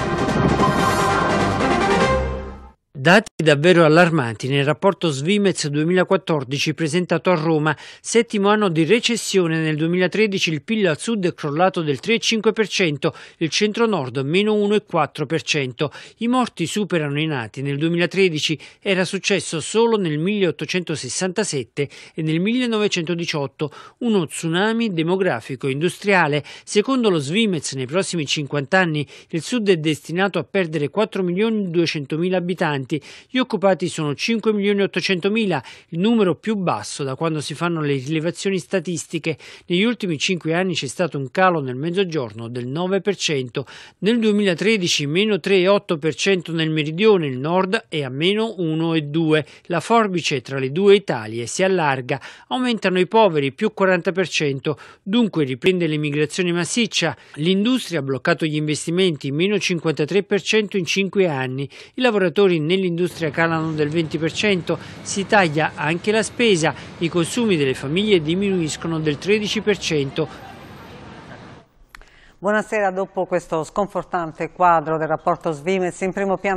Thank you. Dati davvero allarmanti nel rapporto Svimez 2014 presentato a Roma, settimo anno di recessione nel 2013 il PIL al sud è crollato del 3,5%, il centro-nord meno 1,4%. I morti superano i nati, nel 2013 era successo solo nel 1867 e nel 1918 uno tsunami demografico industriale. Secondo lo Svimez nei prossimi 50 anni il sud è destinato a perdere 4 milioni 200 mila abitanti gli occupati sono 5.800.000, il numero più basso da quando si fanno le rilevazioni statistiche. Negli ultimi 5 anni c'è stato un calo nel mezzogiorno del 9%, nel 2013 meno 3,8% nel meridione, il nord è a meno 1,2%. La forbice tra le due Italie si allarga, aumentano i poveri più 40%, dunque riprende l'emigrazione massiccia. L'industria ha bloccato gli investimenti, meno 53% in 5 anni. I lavoratori nel nell'industria calano del 20%, si taglia anche la spesa, i consumi delle famiglie diminuiscono del 13%, Buonasera, dopo questo sconfortante quadro del rapporto Svimez in primo piano